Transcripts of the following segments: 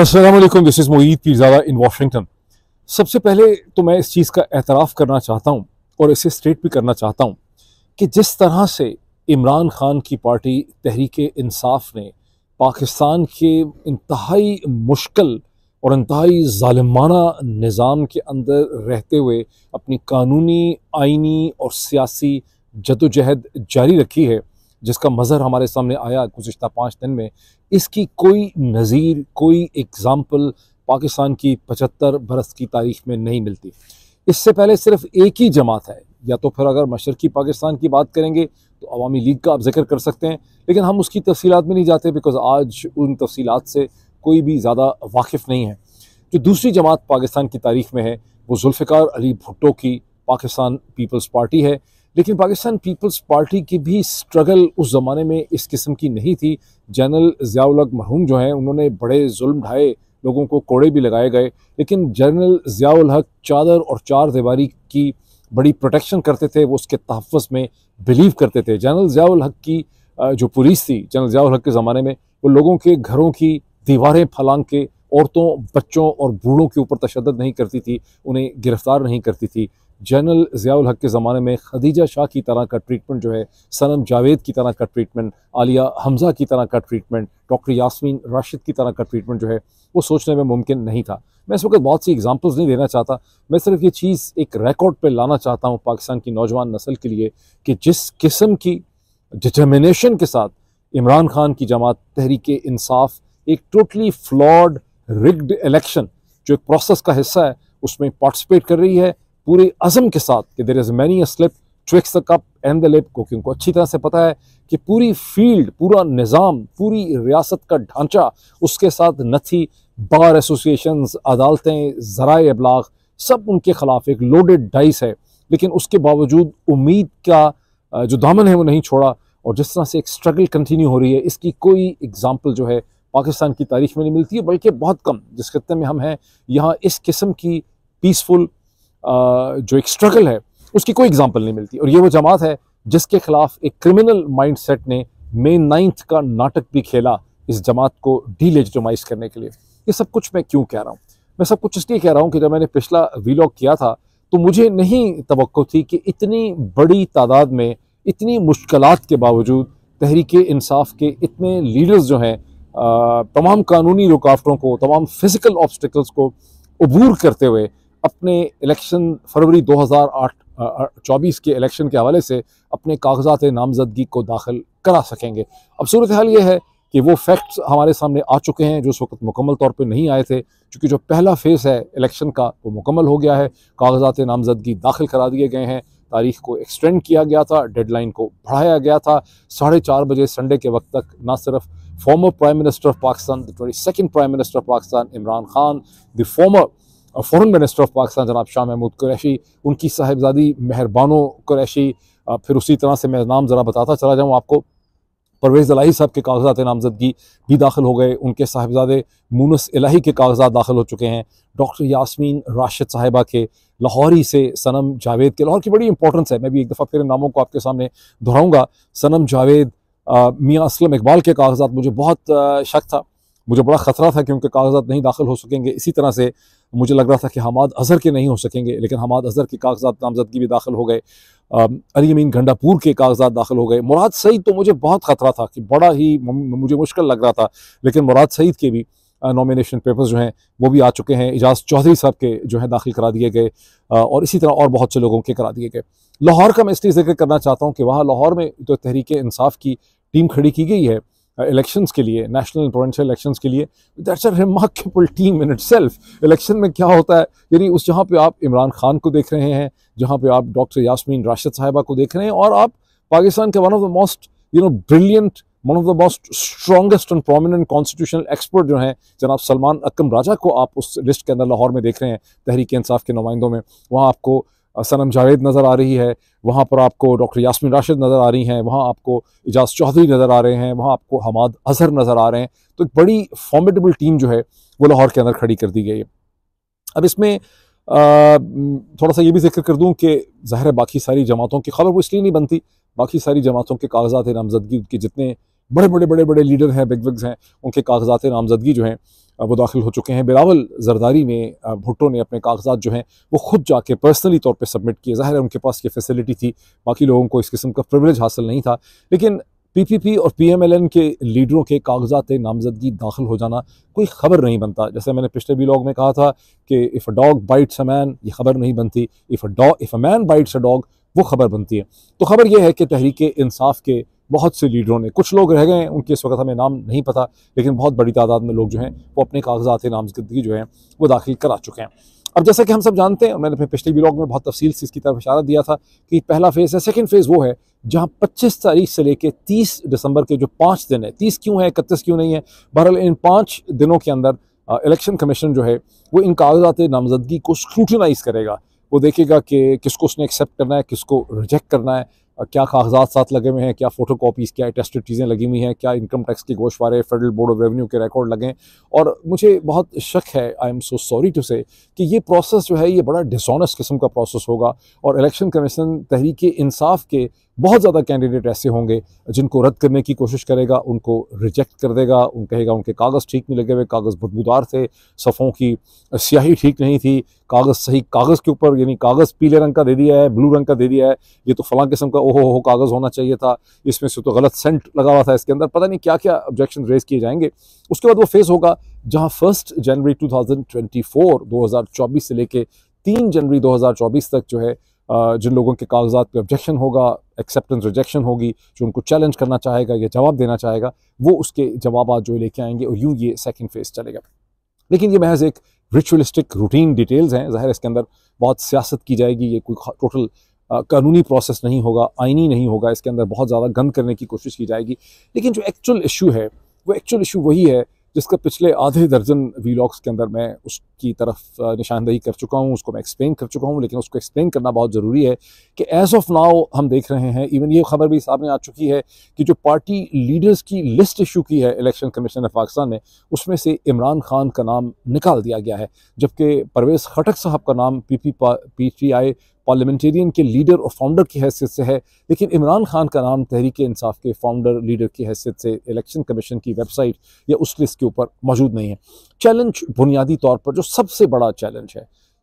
Aslam this is Moeed Pirzada in Washington सबसे पहले तो मैं इस चीज़ का एतराफ़ करना चाहता हूँ और इसे स्टेट भी करना चाहता हूँ कि जिस तरह से इमरान ख़ान की पार्टी तहरीक इंसाफ ने पाकिस्तान के इंतहाई मुश्किल और इंतहाई ालमाना निज़ाम के अंदर रहते हुए अपनी कानूनी आइनी और सियासी जदोजहद जारी रखी है जिसका मज़र हमारे सामने आया गुज्त पाँच दिन में इसकी कोई नज़ीर कोई एग्ज़ाम्पल पाकिस्तान की पचहत्तर बरस की तारीख में नहीं मिलती इससे पहले सिर्फ एक ही जमात है या तो फिर अगर मशरकी पाकिस्तान की बात करेंगे तो अवामी लीग का आप जिक्र कर सकते हैं लेकिन हम उसकी तफसीत में नहीं जाते बिकॉज आज उन तफसीत से कोई भी ज़्यादा वाकिफ़ नहीं है जो दूसरी जमात पाकिस्तान की तारीख में है वो जुल्फ़िकार अली भुट्टो की पाकिस्तान पीपल्स पार्टी है लेकिन पाकिस्तान पीपल्स पार्टी की भी स्ट्रगल उस ज़माने में इस किस्म की नहीं थी जनरल ज़ियाउल मरहूम जो हैं उन्होंने बड़े जुल्म ढाए लोगों को कोड़े भी लगाए गए लेकिन जनरल ज़ियाउल हक चादर और चार दीवारी की बड़ी प्रोटेक्शन करते थे वो उसके तहफ़ में बिलीव करते थे जनरल ज़ियाउल हक की जो पुलिस थी जनरल ज़ियाउल हक के ज़माने में वो लोगों के घरों की दीवारें फलांग के औरतों बच्चों और बूढ़ों के ऊपर तशद नहीं करती थी उन्हें गिरफ़्तार नहीं करती थी जनरल ज़ियाउल हक के ज़माने में खदीजा शाह की तरह का ट्रीटमेंट जो है सनम जावेद की तरह का ट्रीटमेंट आलिया हमज़ा की तरह का ट्रीटमेंट डॉक्टर यासमीन राशिद की तरह का ट्रीटमेंट जो है वो सोचने में मुमकिन नहीं था मैं इस वक्त बहुत सी एग्जांपल्स नहीं देना चाहता मैं सिर्फ ये चीज़ एक रिकॉर्ड पर लाना चाहता हूँ पाकिस्तान की नौजवान नस्ल के लिए कि जिस किस्म की डिटर्मिनेशन के साथ इमरान खान की जमात तहरीक इंसाफ एक टोटली फ्लॉड रिग्ड इलेक्शन जो एक प्रोसेस का हिस्सा है उसमें पार्टिसिपेट कर रही है पूरी अज़म के साथ कि there is many slip twixt the cup and the lip को क्योंकि अच्छी तरह से पता है कि पूरी फील्ड पूरा निज़ाम पूरी रियासत का ढांचा उसके साथ नथी बार एसोसिएशन अदालतें ज़रा अबलाग सब उनके ख़िलाफ़ एक लोडेड डाइस है लेकिन उसके बावजूद उम्मीद का जो दामन है वो नहीं छोड़ा और जिस तरह से एक स्ट्रगल कंटिन्यू हो रही है इसकी कोई एग्ज़ाम्पल जो है पाकिस्तान की तारीख में नहीं मिलती है बल्कि बहुत कम जिस खत्े में हम हैं यहाँ इस किस्म की पीसफुल जो एक स्ट्रगल है उसकी कोई एग्जाम्पल नहीं मिलती और ये वो जमात है जिसके खिलाफ एक क्रिमिनल माइंड सेट ने मे नाइन्थ का नाटक भी खेला इस जमात को डीलेजिटमाइज करने के लिए ये सब कुछ मैं क्यों कह रहा हूँ मैं सब कुछ इसलिए कह रहा हूँ कि जब मैंने पिछला वीलॉग किया था तो मुझे नहीं तो थी कि इतनी बड़ी तादाद में इतनी मुश्किल के बावजूद तहरीक इंसाफ के इतने लीडर्स जो हैं तमाम कानूनी रुकावटों को तमाम फिज़िकल ऑब्स्टिकल्स को अबूर करते हुए अपने इलेक्शन फरवरी 2008 24 के इलेक्शन के हवाले से अपने कागजात नामजदगी को दाखिल करा सकेंगे अब सूरत हाल ये है कि वो फैक्ट्स हमारे सामने आ चुके हैं जो उस वक्त मुकम्मल तौर पर नहीं आए थे क्योंकि जो पहला फेज़ है इलेक्शन का वो मुकम्मल हो गया है कागजात नामजदगी दाखिल करा दिए गए हैं तारीख को एक्सटेंड किया गया था डेडलाइन को बढ़ाया गया था साढ़े चार बजे संडे के वक्त तक ना सिर्फ former prime minister of Pakistan the twenty second prime minister of Pakistan Imran Khan the former foreign minister of Pakistan जनाब शाह महमूद कुरैशी उनकी साहिबजादी मेहरबानो कुरैशी फिर उसी तरह से मैं नाम ज़रा बताता चला जाऊँ आपको परवेज़ अलाही साहब के कागजात नामजदगी भी दाखिल हो गए उनके साहिबजादे मूनस इलाही के कागजात दाखिल हो चुके हैं डॉक्टर यासमीन राशिद साहिबा के लाहौरी से सनम जावेद के लाहौर की बड़ी इंपॉर्टेंस है मैं भी एक दफ़ा फिर नामों को आपके सामने दोहराऊंगा सनम जावेद मियाँ असलम इकबाल के कागजात मुझे बहुत शक था मुझे बड़ा ख़तरा था कि उनके कागजात नहीं दाखिल हो सकेंगे इसी तरह से मुझे लग रहा था कि हमाद अजहर के नहीं हो सकेंगे लेकिन हमाद अजहर के कागजात नामजदगी भी दाखिल हो गए अली अमीन घंडापुर के कागजात दाखिल हो गए मुराद सईद तो मुझे बहुत ख़तरा था कि बड़ा ही मुझे मुश्किल लग रहा था लेकिन मुराद सईद के भी नॉमिनेशन पेपर्स जो हैं वो भी आ चुके हैं एजाज चौधरी साहब के जो है दाखिल करा दिए गए और इसी तरह और बहुत से लोगों के करा दिए गए लाहौर का मैं इसलिए जिक्र करना चाहता हूँ कि वहाँ लाहौर में तो तहरीक इंसाफ की टीम खड़ी की गई है इलेक्शंस uh, के लिए नेशनल प्रोविंशियल इलेक्शंस के लिए that's a remarkable team in itself election में क्या होता है यानी उस जहाँ पे आप इमरान खान को देख रहे हैं जहाँ पे आप डॉक्टर यासमीन राशिद साहिबा को देख रहे हैं और आप पाकिस्तान के one of the most you know brilliant one of the most strongest and prominent constitutional expert जो हैं जनाब सलमान अकम राजा को आप उस लिस्ट के अंदर लाहौर में देख रहे हैं तहरीक इंसाफ के नुमाइंदों में वहाँ आपको सनम जावेद नज़र आ रही है वहाँ पर आपको डॉक्टर यासमिन राशिद नज़र आ रही हैं वहाँ आपको एजाज चौधरी नज़र आ रहे हैं वहाँ आपको हमाद अजहर नज़र आ रहे हैं तो एक बड़ी फॉर्मेटेबल टीम जो है वो लाहौर के अंदर खड़ी कर दी गई है अब इसमें आ, थोड़ा सा ये भी जिक्र कर दूँ कि ज़ाहिर बाकी सारी जमातों की खबर वो इसलिए नहीं बनती बाकी सारी जमातों के कागजात नामजदगी के जितने बड़े बड़े बड़े बड़े लीडर हैं बिग बिग्स हैं उनके कागजात नामजदगी जो हैं वो दाखिल हो चुके हैं बिलावल जरदारी में भुट्टो ने अपने कागजात जो हैं वो खुद जाके पर्सनली तौर पे सबमिट किए ज़ाहिर है उनके पास ये फैसिलिटी थी बाकी लोगों को इस किस्म का प्रिवलेज हासिल नहीं था लेकिन पीपीपी और पीएमएलएन के लीडरों के कागजात नामजदगी दाखिल हो जाना कोई खबर नहीं बनता जैसे मैंने पिछले ब्लॉग में कहा था कि if a dog bites a man ये खबर नहीं बनती if a dog if a man bites a dog वो खबर बनती है तो खबर यह है कि तहरीक इंसाफ के बहुत से लीडरों ने कुछ लोग रह गए हैं उनके इस वक्त हमें नाम नहीं पता लेकिन बहुत बड़ी तादाद में लोग जो हैं वो अपने कागजात नामजदगी जो है वो दाखिल करा चुके हैं अब जैसा कि हम सब जानते हैं मैंने अपने पिछले ब्लॉग में बहुत तफसील से इसकी तरफ इशारा दिया था कि पहला फेज़ है सेकेंड फेज़ वो है जहाँ पच्चीस तारीख से लेकर तीस दिसंबर के जो पाँच दिन है तीस क्यों है इकतीस क्यों नहीं है बहरहाल इन पाँच दिनों के अंदर इलेक्शन कमीशन जो है वो इन कागजात नामजदगी को स्क्रूटनाइज़ करेगा वो देखेगा कि किसको उसने एक्सेप्ट करना है किसको रिजेक्ट करना है क्या कागजात साथ लगे हुए हैं क्या फोटो कापीज़ क्या अटेस्टेड चीज़ें लगी हुई हैं क्या इनकम टैक्स के गोशवारे फेडरल बोर्ड ऑफ रेवेन्यू के रिकॉर्ड लगे और मुझे बहुत शक है I am so sorry to say कि ये प्रोसेस जो है ये बड़ा डिसऑनेस्ट किस्म का प्रोसेस होगा और इलेक्शन कमीशन तहरीक इंसाफ के बहुत ज़्यादा कैंडिडेट ऐसे होंगे जिनको रद्द करने की कोशिश करेगा उनको रिजेक्ट कर देगा उन कहेगा उनके कागज़ ठीक नहीं लगे हुए कागज़ बदबूदार थे सफ़ों की स्याही ठीक नहीं थी कागज़ सही कागज़ के ऊपर यानी कागज़ पीले रंग का दे दिया है ब्लू रंग का दे दिया है ये तो फलां किस्म का ओहो हो कागज़ होना चाहिए था इसमें से तो गलत सेंट लगा हुआ था इसके अंदर पता नहीं क्या क्या ऑब्जेक्शन रेज किए जाएंगे उसके बाद वो फेस होगा जहाँ फर्स्ट जनवरी टू थाउजेंड से लेके तीन जनवरी दो तक जो है जिन लोगों के कागजात पे ऑब्जेक्शन होगा एक्सेप्टेंस रिजेक्शन होगी जो उनको चैलेंज करना चाहेगा या जवाब देना चाहेगा वो उसके जवाब जो लेके आएंगे और यूँ ये सेकेंड फेज चलेगा लेकिन ये महज एक रिचुअलिस्टिक रूटीन डिटेल्स हैं ज़ाहिर इसके अंदर बहुत सियासत की जाएगी ये कोई टोटल कानूनी प्रोसेस नहीं होगा आइनी नहीं होगा इसके अंदर बहुत ज़्यादा गंद करने की कोशिश की जाएगी लेकिन जो एक्चुअल इशू है वो एक्चुअल इशू वही है जिसका पिछले आधे दर्जन वीलॉग्स के अंदर मैं उसकी तरफ निशानदेही कर चुका हूँ उसको मैं एक्सप्लेन कर चुका हूँ लेकिन उसको एक्सप्लेन करना बहुत ज़रूरी है कि एज ऑफ नाउ हम देख रहे हैं इवन ये खबर भी सामने आ चुकी है कि जो पार्टी लीडर्स की लिस्ट इशू की है इलेक्शन कमीशन ऑफ पाकिस्तान ने उसमें से इमरान खान का नाम निकाल दिया गया है जबकि परवेज़ खटक साहब का नाम P P P T I parliamentarian के लीडर और फाउंडर की हैसियत से है लेकिन इमरान खान का नाम तहरीक इंसाफ के फाउंडर लीडर की हैसियत से इलेक्शन कमीशन की वेबसाइट या उस लिस्ट के ऊपर मौजूद नहीं है चैलेंज बुनियादी तौर पर जो सबसे बड़ा चैलेंज है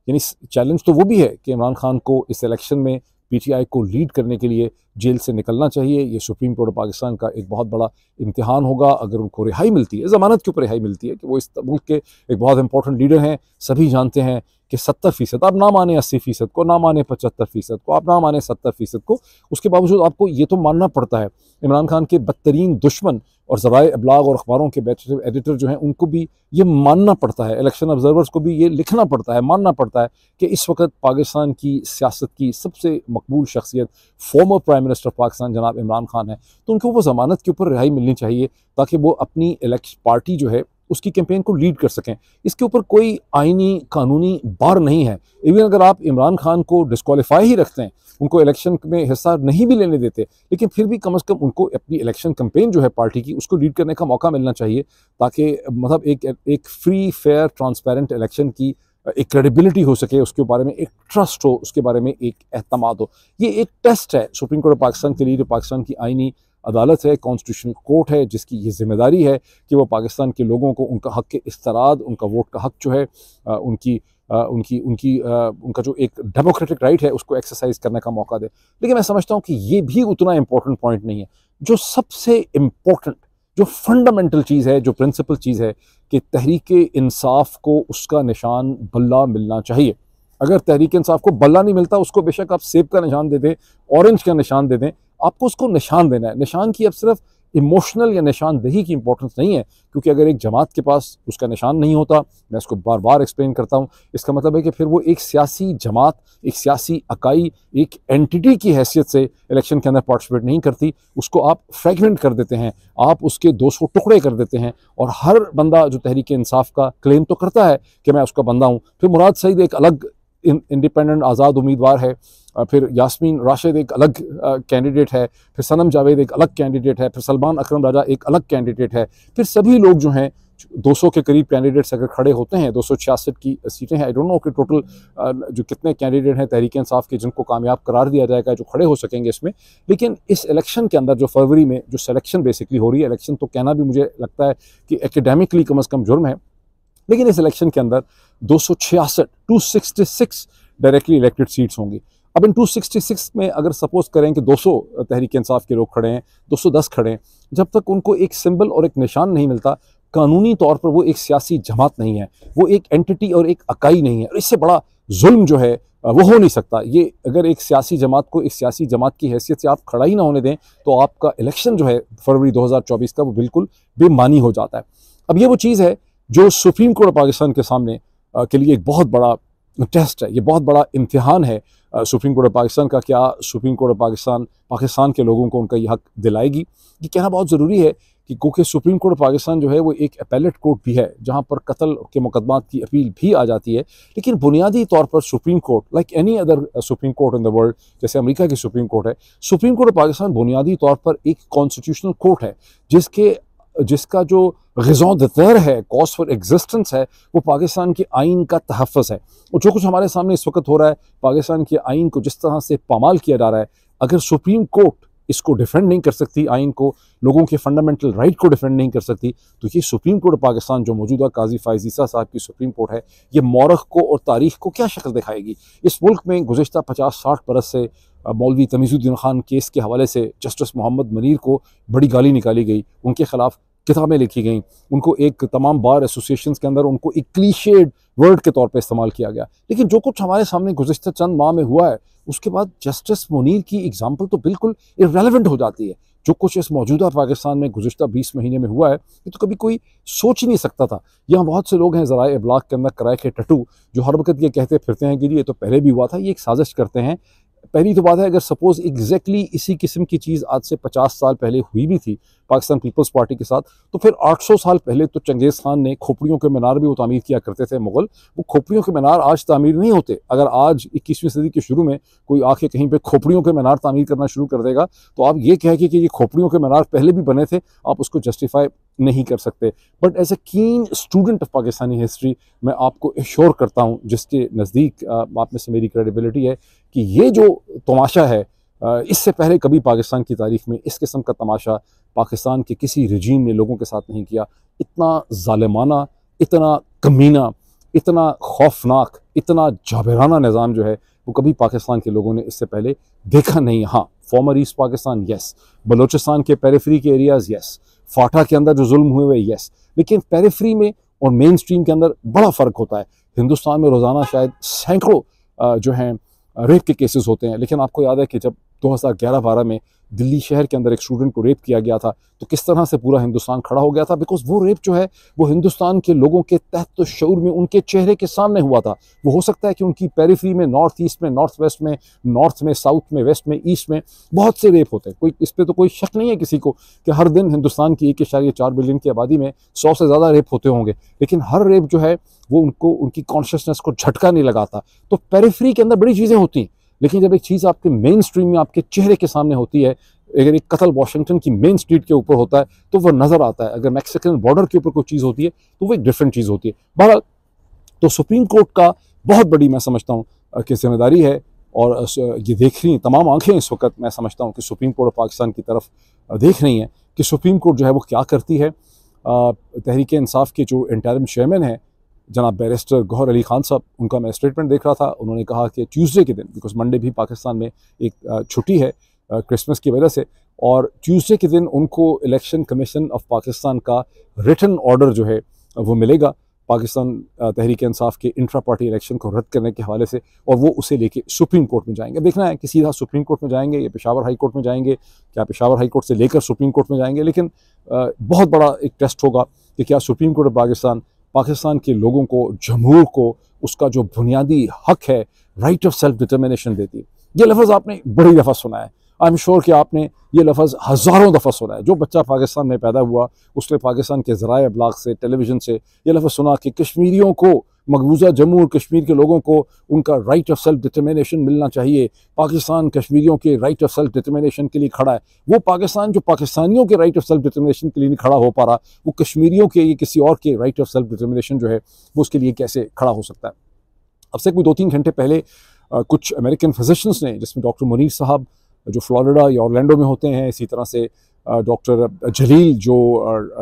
यानी चैलेंज तो वो भी है कि इमरान खान को इस इलेक्शन में पीटीआई को लीड करने के लिए जेल से निकलना चाहिए ये सुप्रीम कोर्ट ऑफ पाकिस्तान का एक बहुत बड़ा इम्तहान होगा अगर उनको रिहाई मिलती है ज़मानत के ऊपर रिहाई मिलती है कि वो इस मुल्क के एक बहुत इंपॉर्टेंट लीडर हैं सभी जानते हैं कि सत्तर फीसद आप ना माने अस्सी फीसद को ना माने पचहत्तर फीसद को आप ना माने सत्तर फीसद को उसके बावजूद आपको ये तो मानना पड़ता है इमरान खान के बदतरीन दुश्मन और ज़राए अबलाग और अखबारों के एडिटर जो हैं उनको भी ये मानना पड़ता है इलेक्शन ऑब्जर्वर्स को भी ये लिखना पड़ता है मानना पड़ता है कि इस वक्त पाकिस्तान की सियासत की सबसे मकबूल शख्सियत former prime minister of Pakistan जनाब इमरान खान है तो उनको वो ज़मानत के ऊपर रिहाई मिलनी चाहिए ताकि वो अपनी इलेक्श पार्टी जो है उसकी कैंपेन को लीड कर सकें इसके ऊपर कोई आइनी कानूनी बार नहीं है इवन अगर आप इमरान खान को डिसकॉलीफाई ही रखते हैं उनको इलेक्शन में हिस्सा नहीं भी लेने देते लेकिन फिर भी कम अज़ कम उनको अपनी इलेक्शन कैंपेन जो है पार्टी की उसको लीड करने का मौका मिलना चाहिए ताकि मतलब एक एक फ्री फेयर ट्रांसपेरेंट इलेक्शन की एक क्रेडिबिलिटी हो सके उसके बारे में एक ट्रस्ट हो उसके बारे में एक अहतमाद हो ये एक टेस्ट है सुप्रीम कोर्ट ऑफ पाकिस्तान के लिए जो पाकिस्तान की आइनी अदालत है कॉन्स्टिट्यूशन कोर्ट है जिसकी ये जिम्मेदारी है कि वो पाकिस्तान के लोगों को उनका हक के इसराद उनका वोट का हक जो है आ, उनकी आ, उनकी उनकी आ, उनका जो एक डेमोक्रेटिक राइट है उसको एक्सरसाइज करने का मौका दे लेकिन मैं समझता हूँ कि ये भी उतना इम्पोर्टेंट पॉइंट नहीं है जो सबसे इम्पोर्टेंट जो फंडामेंटल चीज़ है जो प्रिंसिपल चीज़ है कि तहरीक इंसाफ को उसका निशान बल्ला मिलना चाहिए अगर तहरीक इंसाफ को बल्ला नहीं मिलता उसको बेशक आप सेब का निशान दे दें ऑरेंज का निशान दे दें आपको उसको निशान देना है निशान की अब सिर्फ इमोशनल या निशानदेही की इंपॉर्टेंस नहीं है क्योंकि अगर एक जमात के पास उसका निशान नहीं होता मैं इसको बार बार एक्सप्लेन करता हूँ इसका मतलब है कि फिर वो एक सियासी जमात एक सियासी अकाई एक एंटिटी की हैसियत से इलेक्शन के अंदर पार्टिसिपेट नहीं करती उसको आप फ्रेगमेंट कर देते हैं आप उसके दो सौ टुकड़े कर देते हैं और हर बंदा जो तहरीक इंसाफ का क्लेम तो करता है कि मैं उसका बंदा हूँ फिर मुराद सईद एक अलग इंडिपेंडेंट आज़ाद उम्मीदवार है फिर यास्मीन राशिद एक अलग कैंडिडेट है फिर सनम जावेद एक अलग कैंडिडेट है फिर सलमान अकरम राजा एक अलग कैंडिडेट है फिर सभी लोग जो हैं 200 के करीब कैंडिडेट्स अगर खड़े होते हैं दो की सीटें हैं आई डोंट नो कि टोटल जो कितने कैंडिडेट हैं तहरीक इंसाफ के जिनको कामयाब करार दिया जाएगा जो खड़े हो सकेंगे इसमें लेकिन इस इलेक्शन के अंदर जो फरवरी में जो सिलेक्शन बेसिकली हो रही है इलेक्शन तो कहना भी मुझे लगता है कि एकेडेमिकली कम अज़ कम जुर्म है लेकिन इस इलेक्शन के अंदर दो सौ छियासठ डायरेक्टली इलेक्टेड सीट्स होंगी अब इन 266 में अगर सपोज करें कि 200 तहरीक इंसाफ के लोग खड़े हैं 210 खड़े हैं जब तक उनको एक सिंबल और एक निशान नहीं मिलता कानूनी तौर पर वो एक सियासी जमात नहीं है वो एक एंटिटी और एक अकाई नहीं है और इससे बड़ा जुल्म जो है वो हो नहीं सकता ये अगर एक सियासी जमात को एक सियासी जमात की हैसियत से आप खड़ा ही ना होने दें तो आपका इलेक्शन जो है फरवरी 2024 का वो बिल्कुल बेमानी हो जाता है अब ये वो चीज़ है जो सुप्रीम कोर्ट पाकिस्तान के सामने के लिए एक बहुत बड़ा टेस्ट है ये बहुत बड़ा इम्तिहान है सुप्रीम कोर्ट ऑफ पाकिस्तान का क्या supreme court of Pakistan Pakistan के लोगों को उनका यह हक दिलाएगी ये कहना बहुत ज़रूरी है कि क्योंकि सुप्रीम कोर्ट ऑफ पाकिस्तान जो है वो एक अपेलेट कोर्ट भी है जहाँ पर कत्ल के मुकदमात की अपील भी आ जाती है लेकिन बुनियादी तौर पर supreme court like any other supreme court in the world जैसे अमरीका की सुप्रीम कोर्ट है सुप्रीम कोर्ट ऑफ पाकिस्तान बुनियादी तौर पर एक कॉन्स्टिट्यूशनल कोर्ट है जिसके जिसका जो गज़ों दतर है कॉस्ट फॉर एग्जिस्टेंस है वो पाकिस्तान के आइन का तहफ़ है और जो कुछ हमारे सामने इस वक्त हो रहा है पाकिस्तान के आइन को जिस तरह से पामाल किया जा रहा है अगर सुप्रीम कोर्ट इसको डिफेंड नहीं कर सकती आइन को लोगों के फंडामेंटल राइट को डिफेंड नहीं कर सकती तो ये सुप्रीम कोर्ट पाकिस्तान जो मौजूदा काजी फायजीसा साहब की सुप्रीम कोर्ट है ये मौरख को और तारीख को क्या शक्ल दिखाएगी इस मुल्क में गुजशत पचास साठ बरस से मौलवी तमीज़ुद्दीन खान केस के हवाले से जस्टिस मोहम्मद मनीर को बड़ी गाली निकाली गई उनके खिलाफ किताबें लिखी गई उनको एक तमाम बार एसोसिएशन के अंदर उनको एक क्लीशेड वर्ड के तौर पर इस्तेमाल किया गया लेकिन जो कुछ हमारे सामने गुजशत चंद माह में हुआ है उसके बाद जस्टिस मुनीर की एग्ज़ाम्पल तो बिल्कुल इरेलीवेंट हो जाती है जो कुछ इस मौजूदा पाकिस्तान में गुजशत बीस महीने में हुआ है ये तो कभी कोई सोच ही नहीं सकता था यहाँ बहुत से लोग हैं ज़रा अब्लाक के अंदर कराए के टटू जो हर वक्त ये कहते फिरते हैं कि ये तो पहले भी हुआ था ये एक साजिश करते हैं पहली तो बात है अगर सपोज़ एग्जैक्टली इसी किस्म की चीज़ आज से 50 साल पहले हुई भी थी पाकिस्तान पीपल्स पार्टी के साथ तो फिर 800 साल पहले तो चंगेज़ खान ने खोपड़ियों के मीनार भी वो तमीर किया करते थे मुग़ल वो खोपड़ियों के मीनार आज तमीर नहीं होते अगर आज इक्कीसवीं सदी के शुरू में कोई आके कहीं पर खोपड़ियों के मीनार तमीर करना शुरू कर देगा तो आप ये कहेंगे कि ये खोपड़ियों के मीनार पहले भी बने थे आप उसको जस्टिफाई नहीं कर सकते बट एज ए कीन स्टूडेंट ऑफ पाकिस्तानी हिस्ट्री मैं आपको एश्योर करता हूँ जिसके नज़दीक आप में से मेरी क्रेडिबिलिटी है कि ये जो तमाशा है इससे पहले कभी पाकिस्तान की तारीख में इस किस्म का तमाशा पाकिस्तान के किसी रजीम ने लोगों के साथ नहीं किया इतना ालमाना इतना कमीना इतना खौफनाक इतना जाबराना निज़ाम जो है वो कभी पाकिस्तान के लोगों ने इससे पहले देखा नहीं हाँ former east Pakistan yes Balochistan के पेरेफरी के एरियाज़ यस फाटा के अंदर जो जुल्म हुए हुए यस लेकिन पेरिफ्री में और मेन स्ट्रीम के अंदर बड़ा फ़र्क होता है हिंदुस्तान में रोज़ाना शायद सैकड़ों जो हैं रेप के केसेस होते हैं लेकिन आपको याद है कि जब 2011-12 में दिल्ली शहर के अंदर एक स्टूडेंट को रेप किया गया था तो किस तरह से पूरा हिंदुस्तान खड़ा हो गया था बिकॉज वो रेप जो है वो हिंदुस्तान के लोगों के तहत शूर में उनके चेहरे के सामने हुआ था वो हो सकता है कि उनकी पेरीफ्री में नॉर्थ ईस्ट में नॉर्थ वेस्ट में नॉर्थ में साउथ में वेस्ट में ईस्ट में बहुत से रेप होते हैं कोई इस पर तो कोई शक नहीं है किसी को कि हर दिन हिंदुस्तान की एक इशारे चार बिलियन की आबादी में सौ से ज़्यादा रेप होते होंगे लेकिन हर रेप जो है वो उनको उनकी कॉन्शियसनेस को झटका नहीं लगाता तो पेरीफ्री के अंदर बड़ी चीज़ें होती हैं लेकिन जब एक चीज़ आपके मेन स्ट्रीम में आपके चेहरे के सामने होती है अगर एक कतल वाशिंगटन की मेन स्ट्रीट के ऊपर होता है तो वह नज़र आता है अगर मैक्सिकन बॉर्डर के ऊपर कोई चीज़ होती है तो वो एक डिफरेंट चीज़ होती है बहरहाल तो सुप्रीम कोर्ट का बहुत बड़ी मैं समझता हूँ कि जिम्मेदारी है और ये देख रही हैं तमाम आंखें इस वक्त मैं समझता हूँ कि सुप्रीम कोर्ट पाकिस्तान की तरफ देख रही हैं कि सुप्रीम कोर्ट जो है वो क्या करती है तहरीक इंसाफ के जो इंटरम चेयरमैन हैं जनाब बैरिस्टर गौहर अली खान साहब उनका मैं स्टेटमेंट देख रहा था उन्होंने कहा कि ट्यूसडे के दिन बिकॉज मंडे भी पाकिस्तान में एक छुट्टी है क्रिसमस की वजह से और ट्यूसडे के दिन उनको इलेक्शन कमीशन ऑफ पाकिस्तान का रिटर्न ऑर्डर जो है वो मिलेगा पाकिस्तान तहरीक इंसाफ के इंट्रा पार्टी इलेक्शन को रद्द करने के हवाले से और वो उसे लेके सुप्रीम कोर्ट में जाएंगे देखना है कि सीधा सुप्रीम कोर्ट में जाएंगे या पेशावर हाई कोर्ट में जाएंगे क्या पेशावर हाई कोर्ट से लेकर सुप्रीम कोर्ट में जाएंगे लेकिन बहुत बड़ा एक टेस्ट होगा कि क्या supreme court of Pakistan Pakistan के लोगों को जमहूर को उसका जो बुनियादी हक है राइट ऑफ सेल्फ डिटर्मिनेशन देती है ये लफ्ज़ आपने बड़ी दफ़ा सुना है आई एम श्योर कि आपने ये लफ्ज़ हज़ारों दफ़ा सुना है जो बच्चा पाकिस्तान में पैदा हुआ उसने पाकिस्तान के ज़रा अबलाग से टेलीविज़न से ये लफ्ज़ सुना कि कश्मीरियों को मकबूजा जम्मू और कश्मीर के लोगों को उनका राइट ऑफ सेल्फ डिटर्मिनेशन मिलना चाहिए पाकिस्तान कश्मीरियों के राइट ऑफ सेल्फ डिटर्मिनेशन के लिए खड़ा है वो पाकिस्तान जो पाकिस्तानियों के राइट ऑफ सेल्फ डिटर्मिनेशन के लिए नहीं खड़ा हो पा रहा वो कश्मीरियों के ये किसी और के राइट ऑफ सेल्फ डिटर्मिनेशन जो है वो उसके लिए कैसे खड़ा हो सकता है अब से कोई दो तीन घंटे पहले आ, कुछ अमेरिकन फिजिशंस ने जिसमें डॉक्टर मुनीर साहब जो फ्लोरिडा या ऑर्लैंडो में होते हैं इसी तरह से डॉक्टर जलील जो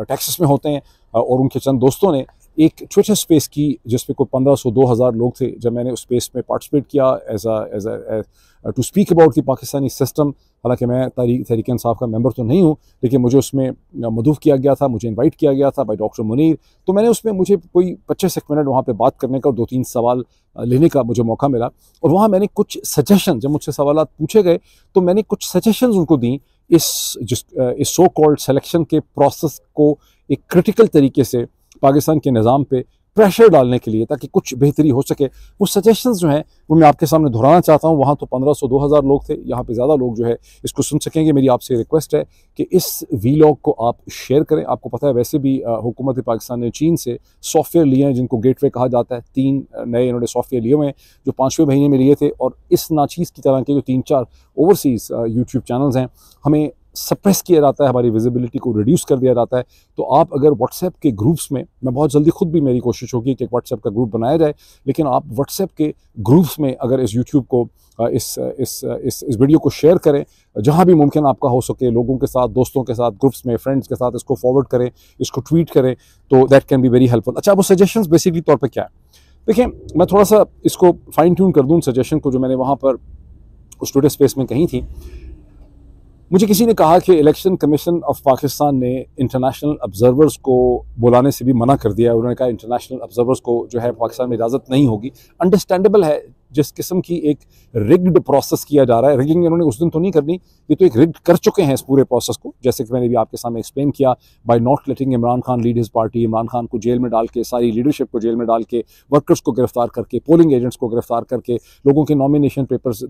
टेक्सस में होते हैं और उनके चंद दोस्तों ने एक ट्विटर स्पेस की जिसमें कोई पंद्रह सौ दो हज़ार लोग थे जब मैंने उस स्पेस में पार्टिसिपेट किया as as to speak about the Pakistani system हालांकि मैं तारीख तहरीक इंसाफ का मेंबर तो नहीं हूँ लेकिन मुझे उसमें मदूफ किया गया था मुझे इनवाइट किया गया था बाय डॉक्टर मुनीर तो मैंने उसमें मुझे कोई पच्चीस एक मिनट वहाँ पर बात करने का और दो तीन सवाल लेने का मुझे मौका मिला और वहाँ मैंने कुछ सजेशन जब मुझसे सवाल पूछे गए तो मैंने कुछ सजेशन उनको दी इस जिस इस सो कॉल्ड सेलेक्शन के प्रोसेस को एक क्रिटिकल तरीके से पाकिस्तान के निज़ाम पर प्रेशर डालने के लिए ताकि कुछ बेहतरी हो सके वो सजेशंस जो हैं वो मैं आपके सामने दोहराना चाहता हूँ वहाँ तो 1500 2000 लोग थे यहाँ पे ज़्यादा लोग जो है इसको सुन सकेंगे मेरी आपसे रिक्वेस्ट है कि इस वीलॉग को आप शेयर करें आपको पता है वैसे भी हुकूमत पाकिस्तान ने चीन से सॉफ्टवेयर लिए हैं जिनको गेट कहा जाता है तीन नए इन्होंने सॉफ्टवेयर लिए हुए हैं जो पाँचवें महीने में लिए थे और इस नाचीज़ की तरह के जो तीन चार ओवरसीज़ यूट्यूब चैनल्स हैं हमें सप्रेस किया जाता है हमारी विजिबिलिटी को रिड्यूस कर दिया जाता है तो आप अगर व्हाट्सएप के ग्रुप्स में मैं बहुत जल्दी खुद भी मेरी कोशिश होगी कि एक व्हाट्सएप का ग्रुप बनाया जाए लेकिन आप व्हाट्सएप के ग्रुप्स में अगर इस यूट्यूब को इस इस इस इस वीडियो को शेयर करें जहाँ भी मुमकिन आपका हो सके लोगों के साथ दोस्तों के साथ ग्रुप्स में फ्रेंड्स के साथ इसको फॉरवर्ड करें इसको ट्वीट करें तो that can be very helpful अच्छा वो सजेशन बेसिकली तौर पर क्या है देखिए मैं थोड़ा सा इसको फाइन ट्यून कर दूँ सजेशन को जो मैंने वहाँ पर उस ट्विटर स्पेस में कही थी मुझे किसी ने कहा कि इलेक्शन कमीशन ऑफ पाकिस्तान ने इंटरनेशनल ऑब्जर्वर्स को बुलाने से भी मना कर दिया उन्होंने कहा इंटरनेशनल ऑब्जर्वर्स को जो है पाकिस्तान में इजाज़त नहीं होगी अंडरस्टैंडेबल है जिस किस्म की एक रिग्ड प्रोसेस किया जा रहा है रिगिंग इन्होंने उस दिन तो नहीं करनी ये तो एक रिग्ड कर चुके हैं इस पूरे प्रोसेस को जैसे कि मैंने भी आपके सामने एक्सप्लेन किया by not letting Imran Khan lead his party Imran Khan को जेल में डाल के सारी लीडरशिप को जेल में डाल के वर्कर्स को गिरफ्तार करके पोलिंग एजेंट्स को गिरफ्तार करके लोगों के नॉमिनेशन पेपर्स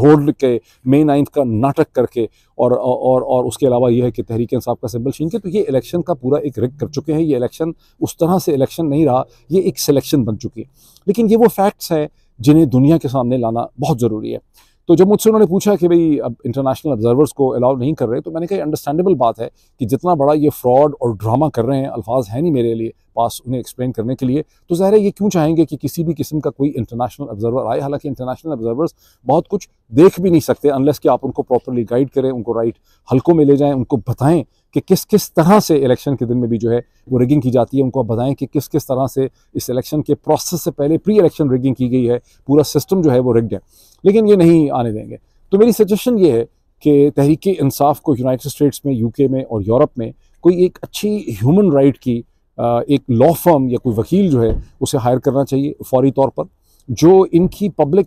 धोड़ के मई नाइन्थ का नाटक करके और और और उसके अलावा यह है कि तहरीक इंसाफ का सिंबल छीन के तो ये इलेक्शन का पूरा एक रिग कर चुके हैं ये इलेक्शन उस तरह से इलेक्शन नहीं रहा ये एक सिलेक्शन बन चुकी है लेकिन ये वो फैक्ट्स हैं जिन्हें दुनिया के सामने लाना बहुत ज़रूरी है तो जब मुझसे उन्होंने पूछा कि भाई अब इंटरनेशनल ऑब्जर्वर्स को अलाउ नहीं कर रहे तो मैंने कहा अंडरस्टैंडेबल बात है कि जितना बड़ा ये फ्रॉड और ड्रामा कर रहे हैं अल्फाज है नहीं मेरे लिए पास उन्हें एक्सप्लेन करने के लिए तो ज़ाहिर है ये क्यों चाहेंगे कि किसी भी किस्म का कोई इंटरनेशनल ऑब्जर्वर आए हालांकि इंटरनेशनल ऑब्जर्वर्स बहुत कुछ देख भी नहीं सकते अनलेस कि आप उनको प्रॉपरली गाइड करें उनको राइट हल्कों में ले जाएँ उनको बताएँ कि किस किस तरह से इलेक्शन के दिन में भी जो है वो रिगिंग की जाती है उनको आप बताएं कि किस किस तरह से इस इलेक्शन के प्रोसेस से पहले प्री इलेक्शन रिगिंग की गई है पूरा सिस्टम जो है वो रिग्ड है लेकिन ये नहीं आने देंगे तो मेरी सजेशन ये है कि तहरीक इंसाफ को यूनाइटेड स्टेट्स में यूके में और यूरोप में कोई एक अच्छी ह्यूमन राइट की एक लॉ फर्म या कोई वकील जो है उसे हायर करना चाहिए फौरी तौर पर जो इनकी पब्लिक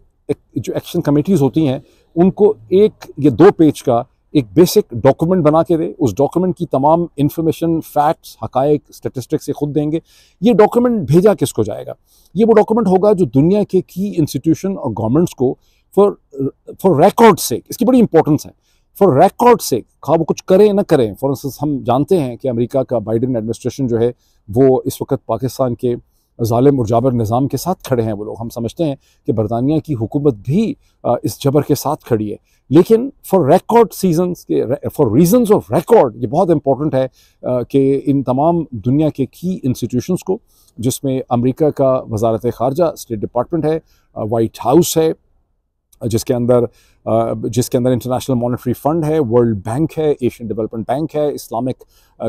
जो एक्शन कमेटीज़ होती हैं उनको एक या दो पेज का एक बेसिक डॉक्यूमेंट बना के दे उस डॉक्यूमेंट की तमाम इन्फॉर्मेशन फैक्ट्स हकायक स्टेटिस्टिक्स से खुद देंगे ये डॉक्यूमेंट भेजा किसको जाएगा ये वो डॉक्यूमेंट होगा जो दुनिया के की इंस्टीट्यूशन और गवर्नमेंट्स को फॉर फॉर रिकॉर्ड से इसकी बड़ी इंपॉर्टेंस है फॉर रिकॉर्ड से खा वो कुछ करें ना करें फॉर इंस्टेंस हम जानते हैं कि अमेरिका का बाइडन एडमिनिस्ट्रेशन जो है वो इस वक्त पाकिस्तान के ालिम और जाबर निज़ाम के साथ खड़े हैं वो लोग हम समझते हैं कि बरतानिया की हुकूमत भी इस जबर के साथ खड़ी है लेकिन फॉर रिकॉर्ड सीजन के फॉर रीजन ऑफ रिकॉर्ड ये बहुत इंपॉर्टेंट है कि इन तमाम दुनिया के की इंस्टीट्यूशंस को जिसमें अमेरिका का वजारत ख़ारजा स्टेट डिपार्टमेंट है वाइट हाउस है जिसके अंदर जिसके अंदर इंटरनेशनल मॉनेटरी फंड है वर्ल्ड बैंक है एशियन डेवलपमेंट बैंक है इस्लामिक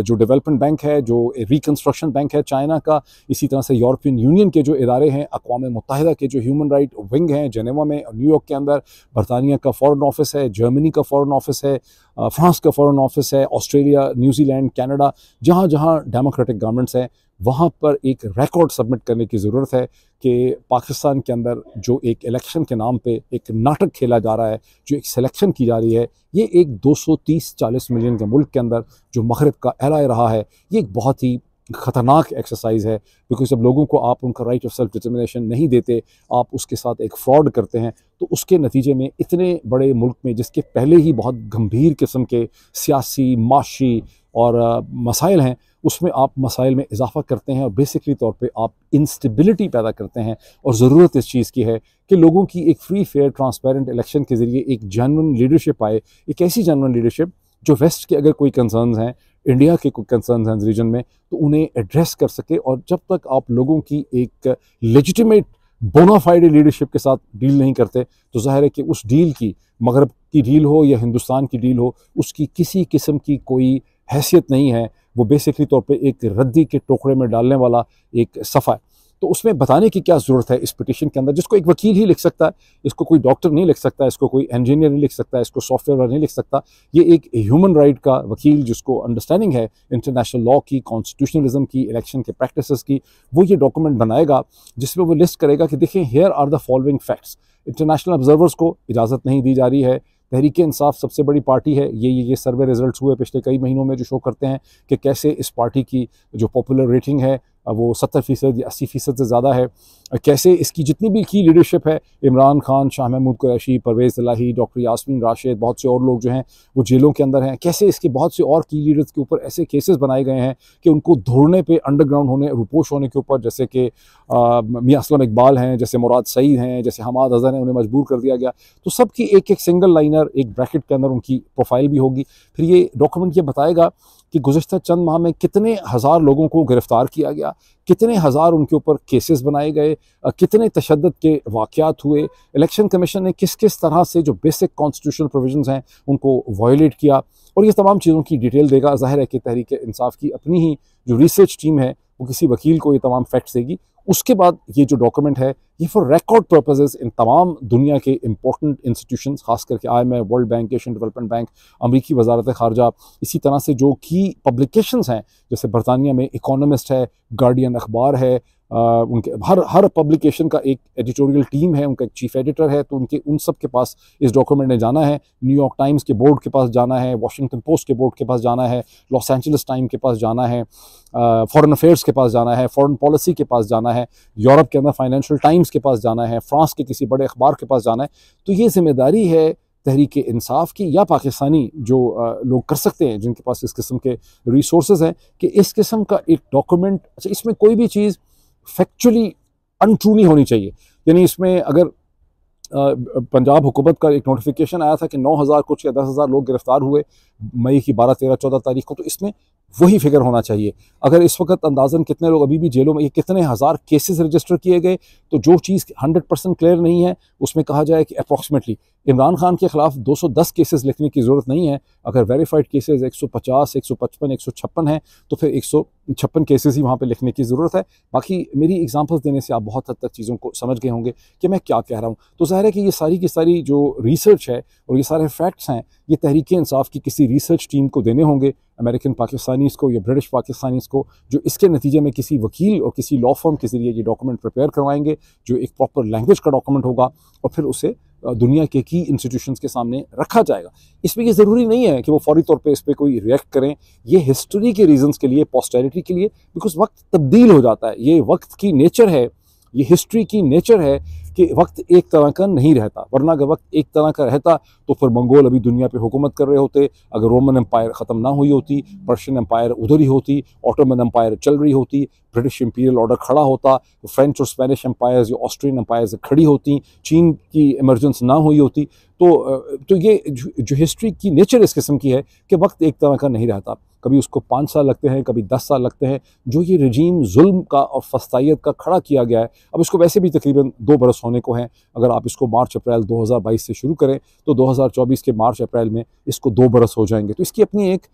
जो डेवलपमेंट बैंक है जो रिकन्स्ट्रक्शन बैंक है चाइना का इसी तरह से यूरोपियन यूनियन के जो इदारे हैं अकवा मुतहदा के जो ह्यूमन राइट विंग हैं जेनेवा में न्यूयॉर्क के अंदर बरतानिया का फ़ॉरन ऑफिस है जर्मनी का फ़ॉरन ऑफिस है फ्रांस का फ़ॉरन ऑफिस है ऑस्ट्रेलिया न्यूजीलैंड कैनेडा जहाँ जहाँ डेमोक्रेटिक गवर्नमेंट्स हैं वहाँ पर एक रिकॉर्ड सबमिट करने की ज़रूरत है कि पाकिस्तान के अंदर जो एक इलेक्शन के नाम पे एक नाटक खेला जा रहा है जो एक सिलेक्शन की जा रही है ये एक 230-40 मिलियन के मुल्क के अंदर जो मगरब का एलाय रहा है ये एक बहुत ही ख़तरनाक एक्सरसाइज है बिकॉज जब लोगों को आप उनका राइट ऑफ सेल्फ डिटर्मिनेशन नहीं देते आप उसके साथ एक फ्रॉड करते हैं तो उसके नतीजे में इतने बड़े मुल्क में जिसके पहले ही बहुत गंभीर किस्म के सियासी माशी और मसाइल हैं उसमें आप मसाइल में इजाफा करते हैं और बेसिकली तौर पे आप इंस्टेबिलिटी पैदा करते हैं और ज़रूरत इस चीज़ की है कि लोगों की एक फ्री फेयर ट्रांसपेरेंट इलेक्शन के ज़रिए एक जानवन लीडरशिप आए एक ऐसी जानवन लीडरशिप जो वेस्ट के अगर कोई कंसर्न हैं इंडिया के कोई कंसर्न हैं रीजन में तो उन्हें एड्रेस कर सके और जब तक आप लोगों की एक लेजिटिमेट बोनाफाइड लीडरशिप के साथ डील नहीं करते तो जाहिर है कि उस डील की मगरब की डील हो या हिंदुस्तान की डील हो उसकी किसी किस्म की कोई हैसियत नहीं है वो बेसिकली तौर पर एक रद्दी के टोकरे में डालने वाला एक सफ़ा है तो उसमें बताने की क्या ज़रूरत है इस पिटिशन के अंदर जिसको एक वकील ही लिख सकता है इसको कोई डॉक्टर नहीं लिख सकता इसको कोई इंजीनियर नहीं लिख सकता इसको सॉफ्टवेयर नहीं लिख सकता ये एक ह्यूमन राइट का वकील जिसको अंडरस्टैंडिंग है इंटरनेशनल लॉ की कॉन्स्टिट्यूशनलिज्म की इलेक्शन के प्रैक्टिस की वो ये डॉक्यूमेंट बनाएगा जिसमें वो लिस्ट करेगा कि देखें here are the following facts international observers को इजाज़त नहीं दी जा रही है तहरीक इंसाफ सबसे बड़ी पार्टी है ये ये सर्वे रिजल्ट्स हुए पिछले कई महीनों में जो शो करते हैं कि कैसे इस पार्टी की जो पॉपुलर रेटिंग है वो सत्तर फ़ीसद या अस्सी फ़ीसद से ज़्यादा है कैसे इसकी जितनी भी की लीडरशिप है इमरान खान शाह महमूद कुरैशी परवेज़ लाही डॉक्टर यासमीन राशिद बहुत से और लोग जो हैं वो जेलों के अंदर हैं कैसे इसके बहुत से और की लीडर्स के ऊपर ऐसे केसेस बनाए गए हैं कि उनको धोड़ने पे अंडरग्राउंड होने रुपोश होने के ऊपर जैसे कि मियाँ असलम इकबाल हैं जैसे मुराद सईद हैं जैसे हमाद अजहर हैं उन्हें मजबूर कर दिया गया तो सबकी एक एक सिंगल लाइनर एक ब्रैकेट के अंदर उनकी प्रोफाइल भी होगी फिर ये डॉक्यूमेंट ये बताएगा कि गुज्तर चंद माह में कितने हज़ार लोगों को गिरफ़्तार किया गया कितने हज़ार उनके ऊपर केसेस बनाए गए कितने तशद के वाक़ात हुए इलेक्शन कमीशन ने किस किस तरह से जो बेसिक कॉन्स्टिट्यूशनल प्रोविजंस हैं उनको वायोलेट किया और ये तमाम चीज़ों की डिटेल देगा जाहिर है कि तहरीक इंसाफ की अपनी ही जो रिसर्च टीम है वो किसी वकील को ये तमाम फैक्ट्स देगी उसके बाद ये जो डॉक्यूमेंट है ये फॉर रिकॉर्ड पर्पजेज़ इन तमाम दुनिया के इंपॉर्टेंट इंस्टीट्यूशन खास करके I M world bank Asian development bank अमरीकी वजारत खारजा इसी तरह से जो की पब्लिकेशन हैं जैसे बरतानिया में इकोनमिस्ट है गार्डियन अखबार है उनके हर हर पब्लिकेशन का एक एडिटोरियल टीम है उनका एक चीफ एडिटर है तो उनके उन सब के पास इस डॉक्यूमेंट ने जाना है न्यूयॉर्क टाइम्स के बोर्ड के पास जाना है वाशिंगटन पोस्ट के बोर्ड के पास जाना है लॉस एंजल्स टाइम के पास जाना है फॉरेन अफेयर्स के पास जाना है फॉरेन पॉलिसी के पास जाना है यूरोप के अंदर फाइनेंशियल टाइम्स के पास जाना है फ्रांस के किसी बड़े अखबार के पास जाना है तो ये जिम्मेदारी है तहरीक इंसाफ की या पाकिस्तानी जो लोग कर सकते हैं जिनके पास इस किस्म के रिसोर्स हैं कि इस किस्म का एक डॉक्यूमेंट अच्छा इसमें कोई भी चीज़ फैक्चुअली अनट्रू नहीं होनी चाहिए यानी इसमें अगर पंजाब हुकूमत का एक नोटिफिकेशन आया था कि 9000 कुछ या 10000 लोग गिरफ्तार हुए मई की 12 13 14 तारीख को तो इसमें वही फिगर होना चाहिए अगर इस वक्त अंदाजन कितने लोग अभी भी जेलों में ये कितने हज़ार केसेस रजिस्टर किए गए तो जो चीज़ 100 परसेंट क्लियर नहीं है उसमें कहा जाए कि अप्रॉक्सीमेटली इमरान खान के खिलाफ 210 केसेस लिखने की ज़रूरत नहीं है अगर वेरीफाइड केसेस 150, 155, 156 हैं तो फिर एक केसेस ही वहाँ पे लिखने की ज़रूरत है बाकी मेरी एग्जांपल्स देने से आप बहुत हद तक चीज़ों को समझ गए होंगे कि मैं क्या कह रहा हूँ तो ज़ाहिर है कि ये सारी की सारी जो रिसर्च है और ये सारे फैक्ट्स हैं ये तहरीक इंसाफ की किसी रिसर्च टीम को देने होंगे अमेरिकन पाकिस्तानीज़ को या ब्रिटिश पाकिस्तानीज़ को जो इसके नतीजे में किसी वकील और किसी लॉ फॉर्म के ज़रिए ये डॉक्यूमेंट प्रपेयर करवाएंगे जो एक प्रॉपर लैंग्वेज का डॉक्यूमेंट होगा और फिर उसे दुनिया के की इंस्टीट्यूशंस के सामने रखा जाएगा इसमें ये ज़रूरी नहीं है कि वो फौरी तौर पे इस पर कोई रिएक्ट करें ये हिस्ट्री के रीजंस के लिए पॉस्टेरिटी के लिए बिकॉज वक्त तब्दील हो जाता है ये वक्त की नेचर है ये हिस्ट्री की नेचर है कि वक्त एक तरह का नहीं रहता वरना अगर वक्त एक तरह का रहता तो फिर मंगोल अभी दुनिया पे हुकूमत कर रहे होते अगर रोमन एम्पायर ख़त्म ना हुई होती पर्शियन एम्पायर उधर ही होती ऑटोमन एम्पायर चल रही होती ब्रिटिश इंपीरियल ऑर्डर खड़ा होता तो फ्रेंच और स्पेनिश एम्पायर्स या ऑस्ट्रियन एम्पायर्स खड़ी होती चीन की इमरजेंस ना हुई होती तो तो ये जो हिस्ट्री की नेचर इस किस्म की है कि वक्त एक तरह का नहीं रहता कभी उसको पाँच साल लगते हैं कभी दस साल लगते हैं जो ये रजीम जुल्म का और फस्ताइत का खड़ा किया गया है अब इसको वैसे भी तकरीबन दो बरस होने को हैं अगर आप इसको मार्च अप्रैल 2022 से शुरू करें तो 2024 के मार्च अप्रैल में इसको दो बरस हो जाएंगे तो इसकी अपनी एक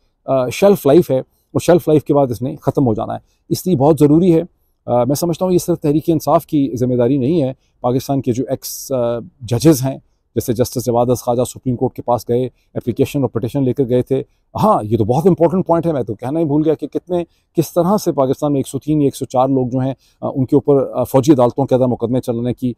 शेल्फ़ लाइफ है और शेल्फ़ लाइफ के बाद इसने ख़त्म हो जाना है इसलिए बहुत ज़रूरी है आ, मैं समझता हूँ ये सिर्फ तहरीक इंसाफ की ज़िम्मेदारी नहीं है पाकिस्तान के जो एक्स जजेज़ हैं जैसे जस्टिस जवादस खाजा सुप्रीम कोर्ट के पास गए एप्लीकेशन और पटिशन लेकर गए थे हाँ ये तो बहुत इंपॉर्टेंट पॉइंट है मैं तो कहना ही भूल गया कि कितने किस तरह से पाकिस्तान में 103 या चार लोग जो हैं उनके ऊपर फौजी अदालतों के अंदर मुकदमे चलाने की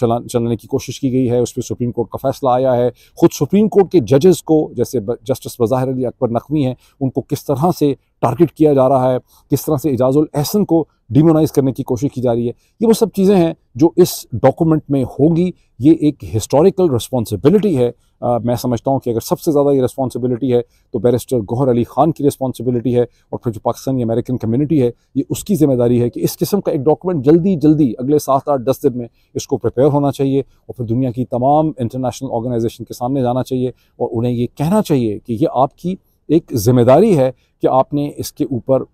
चलाने की कोशिश की गई है उस पर सुप्रीम कोर्ट का फैसला आया है खुद सुप्रीम कोर्ट के जजेस को जैसे जस्टिस बज़ाहिर अली अकबर नकवी हैं उनको किस तरह से टारगेट किया जा रहा है किस तरह से एजाजुल एहसन को डिमोनाइज करने की कोशिश की जा रही है ये वो सब चीज़ें हैं जो इस डॉक्यूमेंट में होगी ये एक हिस्टोरिकल रिस्पॉन्सिबिलिटी है आ, मैं समझता हूँ कि अगर सबसे ज़्यादा ये रिस्पॉन्सिबिलिटी है तो बैरिस्टर गौहर अली ख़ान की रिस्पॉन्सिबिलिटी है और फिर जो पाकिस्तानी अमेरिकन कम्यूनिटी है ये उसकी ज़िम्मेदारी है कि इस किस्म का एक डॉक्यूमेंट जल्दी जल्दी अगले सात आठ दस दिन में इसको प्रिपेयर होना चाहिए और फिर दुनिया की तमाम इंटरनेशनल ऑर्गेनाइजेशन के सामने जाना चाहिए और उन्हें ये कहना चाहिए कि ये आपकी एक ज़िम्मेदारी है कि आपने इसके ऊपर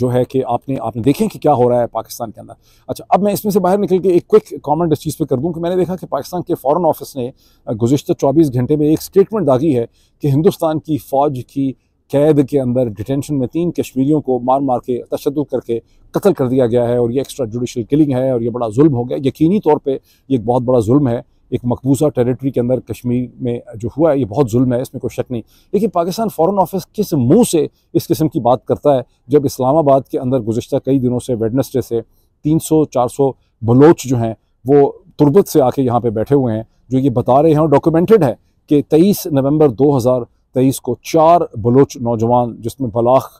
जो है कि आपने आपने देखें कि क्या हो रहा है पाकिस्तान के अंदर अच्छा अब मैं इसमें से बाहर निकल के एक क्विक कमेंट इस चीज़ पे कर दूं कि मैंने देखा कि पाकिस्तान के फॉरेन ऑफिस ने गुजशत 24 घंटे में एक स्टेटमेंट दागी है कि हिंदुस्तान की फ़ौज की कैद के अंदर डिटेंशन में तीन कश्मीरियों को मार मार के तशद करके कत्ल कर दिया गया है और ये एक्स्ट्रा जुडिशल किलिंग है और ये बड़ा जुल्म हो गया यकीनी तौर पर यह एक बहुत बड़ा जुल्म है एक मकबूजा टेरिटरी के अंदर कश्मीर में जो हुआ है ये बहुत जुल्म है इसमें कोई शक नहीं लेकिन पाकिस्तान फॉरेन ऑफिस किस मुंह से इस किस्म की बात करता है जब इस्लामाबाद के अंदर गुजशत कई दिनों से वेडनसडे से 300-400 बलोच जो हैं वो तुरबत से आके यहाँ पे बैठे हुए हैं जो ये बता रहे हैं और डॉक्यूमेंटेड है कि तेईस नवंबर तेईस को चार बलोच नौजवान जिसमें बलाख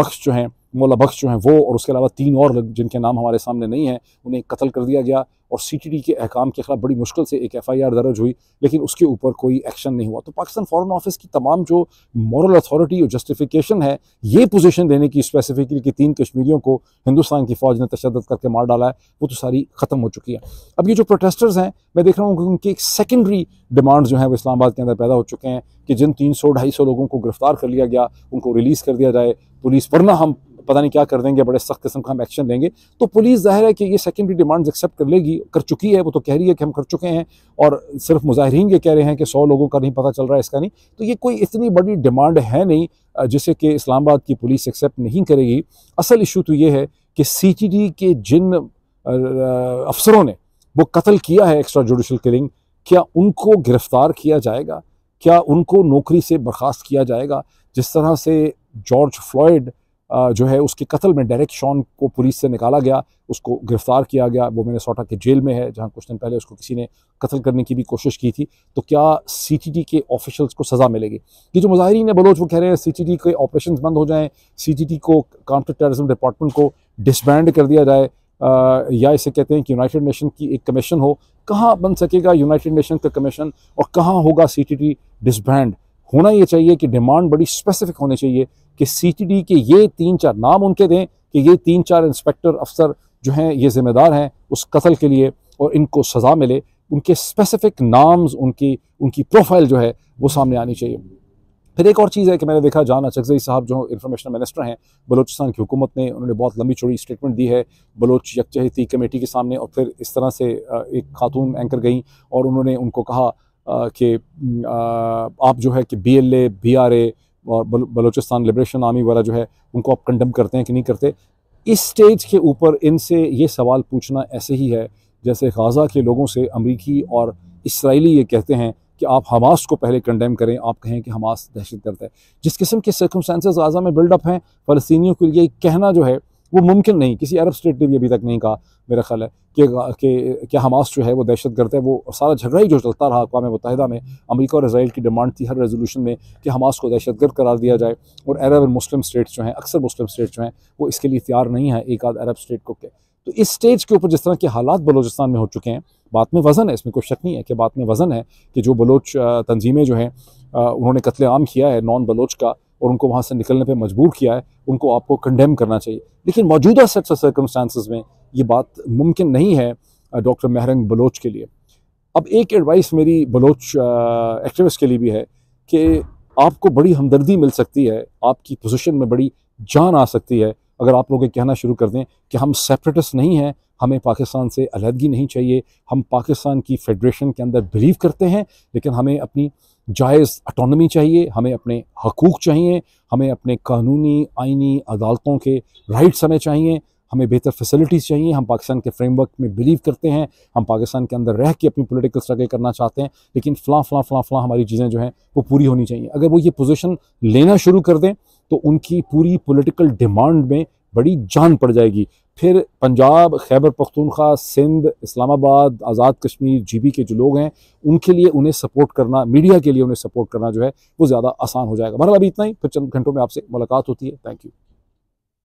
बख्श जो हैं मौला बख्श जो हैं वो और उसके अलावा तीन और जिनके नाम हमारे सामने नहीं हैं उन्हें कत्ल कर दिया गया और सी टी डी के अहकाम के खिलाफ बड़ी मुश्किल से एक एफ़ आई आर दर्ज हुई लेकिन उसके ऊपर कोई एक्शन नहीं हुआ तो पाकिस्तान फ़ॉरन ऑफिस की तमाम जो मॉरल अथॉरिटी और जस्टिफिकेशन है ये पोजीशन देने की स्पेसिफिकली कि तीन कश्मीरियों को हिंदुस्तान की फ़ौज ने तशद करके मार डाला है वो तो सारी ख़त्म हो चुकी है अब ये जो प्रोटेस्टर्स हैं मैं देख रहा हूँ क्योंकि उनकी एक सेकेंडरी डिमांड जो है वो इस्लामाबाद के अंदर पैदा हो चुके हैं कि जिन तीन सौ ढाई सौ लोगों को गिरफ्तार कर लिया गया उनको रिलीज़ कर दिया जाए पुलिस वरना हम पता नहीं क्या कर देंगे बड़े सख्त किस्म का हम एक्शन लेंगे तो पुलिस जाहिर है कि ये सेकेंडरी डिमांड्स एक्सेप्ट कर लेगी कर चुकी है वो तो कह रही है कि हम कर चुके हैं और सिर्फ मुजाहरीन ये कह रहे हैं कि सौ लोगों का नहीं पता चल रहा है इसका नहीं तो ये कोई इतनी बड़ी डिमांड है नहीं जिसे कि इस्लामाबाद की पुलिस एक्सेप्ट नहीं करेगी असल इशू तो ये है कि सी के जिन अफसरों ने वो कत्ल किया है एक्स्ट्रा जुडिशल किलिंग क्या उनको गिरफ़्तार किया जाएगा क्या उनको नौकरी से बर्खास्त किया जाएगा जिस तरह से जॉर्ज फ्लॉयड जो है उसके कत्ल में डायरेक्ट शॉन को पुलिस से निकाला गया उसको गिरफ्तार किया गया वो मैंने सोटा के जेल में है जहाँ कुछ दिन पहले उसको किसी ने कत्ल करने की भी कोशिश की थी तो क्या सी के ऑफिशल्स को सज़ा मिलेगी ये जो मुजाहरीन है बलोच वो कह रहे हैं सी के ऑपरेशन बंद हो जाएँ सी को काउंटर टेररिज्म डिपार्टमेंट को डिसबैंड कर दिया जाए आ, या इसे कहते हैं कि यूनाइटेड नेशन की एक कमीशन हो कहाँ बन सकेगा यूनाइटेड नेशन का कमीशन और कहाँ होगा सी टी डिसबैंड होना ये चाहिए कि डिमांड बड़ी स्पेसिफिक होनी चाहिए कि सी के ये तीन चार नाम उनके दें कि ये तीन चार इंस्पेक्टर अफसर जो हैं ये ज़िम्मेदार हैं उस कत्ल के लिए और इनको सज़ा मिले उनके स्पेसिफिक नाम्स उनकी उनकी प्रोफाइल जो है वो सामने आनी चाहिए फिर एक और चीज़ है कि मैंने देखा जान चकजई साहब जो इन्फॉर्मेशन मिनिस्टर हैं बलोचिस्तान की हुकूमत ने उन्होंने बहुत लंबी चौड़ी स्टेटमेंट दी है बलोच यकचहती कमेटी के सामने और फिर इस तरह से एक खातून एंकर गई और उन्होंने उनको कहा कि आप जो है कि B L A B R A और बलोचिस्तान लिब्रेशन आर्मी वाला जो है उनको आप कंडम करते हैं कि नहीं करते इस स्टेज के ऊपर इनसे ये सवाल पूछना ऐसे ही है जैसे गाज़ा के लोगों से अमरीकी और इसराइली ये कहते हैं कि आप हमास को पहले कंडेम करें आप कहें कि हमास दहशत करता है जिस किस्म के सर्कमस्टांसिस गाज़ा में बिल्डअप हैं फ़लस्तियों के लिए कहना जो है वो मुमकिन नहीं किसी अरब स्टेट ने भी अभी तक नहीं कहा मेरा ख्याल है कि, क्या हमास जो है वो दहशत गर्द है वो सारा झगड़ा ही जो चलता रहा अकवा मुतहदा में अमरीका और इसराइल की डिमांड थी हर रेजोलूशन में कि हमास को दहशत गर्द करार दिया जाए और अरब और मुस्लिम स्टेट्स जो हैं अक्सर मुस्लिम स्टेट्स जो हैं वो इसके लिए तैयार नहीं है एक आध अरब स्टेट को के तो इस स्टेज के ऊपर जिस तरह के हालात बलोचिस्तान में हो चुके हैं बात में वज़न है इसमें कोई शक नहीं है कि बात में वज़न है कि जो बलोच तंजीमें जो हैं उन्होंने आम किया है नॉन बलोच का और उनको वहाँ से निकलने पर मजबूर किया है उनको आपको कंडेम करना चाहिए लेकिन मौजूदा सेट्स ऑफ सर्कमस्टांसिस में ये बात मुमकिन नहीं है डॉक्टर महरंग बलोच के लिए अब एक एडवाइस मेरी बलोच एक्टिविस्ट के लिए भी है कि आपको बड़ी हमदर्दी मिल सकती है आपकी पोजीशन में बड़ी जान आ सकती है अगर आप लोग ये कहना शुरू कर दें कि हम सेपरेटिस्ट नहीं हैं हमें पाकिस्तान से अलहदगी नहीं चाहिए हम पाकिस्तान की फेडरेशन के अंदर बिलीव करते हैं लेकिन हमें अपनी जायज़ अटोनमी चाहिए हमें अपने हकूक़ चाहिए हमें अपने कानूनी आइनी अदालतों के राइट्स हमें चाहिए हमें बेहतर फैसिलिटीज़ चाहिए हम पाकिस्तान के फ्रेमवर्क में बिलीव करते हैं हम पाकिस्तान के अंदर रह के अपनी पॉलिटिकल स्ट्रगल करना चाहते हैं लेकिन फ़लाँ फ़लाँ फ़लाँ फ़लाँ हमारी चीज़ें जो हैं वो पूरी होनी चाहिए अगर वो ये पोजीशन लेना शुरू कर दें तो उनकी पूरी पॉलिटिकल डिमांड में बड़ी जान पड़ जाएगी फिर पंजाब खैबर पख्तूनख्वा सिंध इस्लामाबाद आज़ाद कश्मीर जीबी के जो लोग हैं उनके लिए उन्हें सपोर्ट करना मीडिया के लिए उन्हें सपोर्ट करना जो है वो ज़्यादा आसान हो जाएगा बहरहाल अभी इतना ही फिर चंद घंटों में आपसे मुलाकात होती है थैंक यू